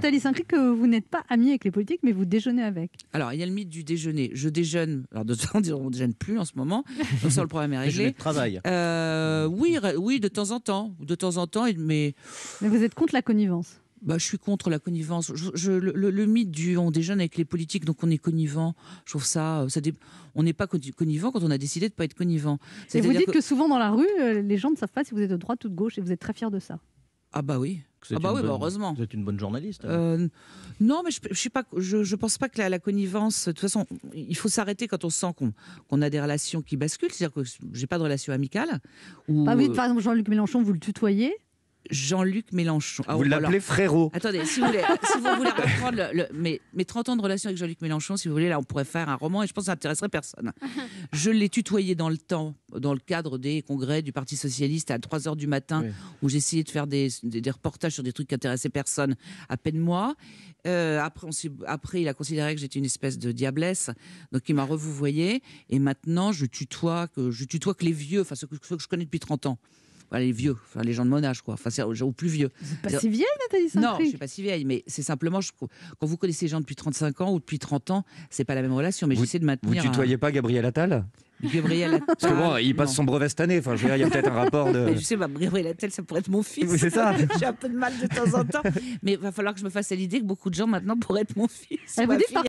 fait, Alice cricq que vous n'êtes pas ami avec les politiques, mais vous déjeunez avec. Alors, il y a le mythe du déjeuner. Je déjeune. Alors, de temps en temps, on ne déjeune plus en ce moment. Donc, ça, le problème est réglé. travail. Euh, oui, oui, de temps en temps. De temps en temps, mais. Mais vous êtes contre la connivence bah, je suis contre la connivence. le, mythe du on déjeune avec les politiques, donc on est connivant. Je trouve ça. Euh, ça On n'est pas connivant quand on a décidé de ne pas être connivant. Et vous dites que... souvent dans la rue, euh, les gens ne savent pas si vous êtes de droite ou de gauche et vous êtes très fier de ça. Ah, bah oui ah bah oui, bah heureusement. Vous êtes une bonne journaliste. Euh, non, mais je ne pas, je, pense pas que la, connivence. De toute façon, il faut s'arrêter quand on sent qu'on a des relations qui basculent. C'est-à-dire que j'ai pas de relation amicale. Ou... Bah oui, euh, par exemple Jean-Luc Mélenchon, vous le tutoyez. Jean-Luc Mélenchon. Ah, vous oh, l'appelez frérot. Attendez, si vous voulez, si vous voulez reprendre mes, 30 ans de relation avec Jean-Luc Mélenchon, si vous voulez, là, on pourrait faire un roman et je pense que ça intéresserait personne. Je l'ai tutoyé dans le temps, dans le cadre des congrès du Parti Socialiste à 3 h du matin, où j'essayais de faire des, reportages sur des trucs qui intéressaient personne, à peine moi. Euh, après, on après, il a considéré que j'étais une espèce de diablesse, donc il m'a revouvoyé. Et maintenant, je tutoie que, je tutoie que les vieux, enfin ceux que je connais depuis 30 ans les vieux, les gens de mon âge, quoi. Enfin, plus vieux. Vous pas si vieille, Nathalie saint Non, je ne suis pas si vieille, mais c'est simplement, quand vous connaissez des gens depuis 35 ans ou depuis 30 ans, c'est pas la même relation, mais j'essaie de maintenir. Vous tutoyez pas Gabriel Attal Gabriel Attal. Parce que bon, il passe son brevet cette année. Enfin, je veux dire, il y a peut-être un rapport de. je sais, pas, bah, Gabriel Attal, ça pourrait être mon fils. c'est ça. J'ai un peu de mal de temps en temps. Mais il va falloir que je me fasse à l'idée que beaucoup de gens maintenant pourraient être mon fils. Ah, Elle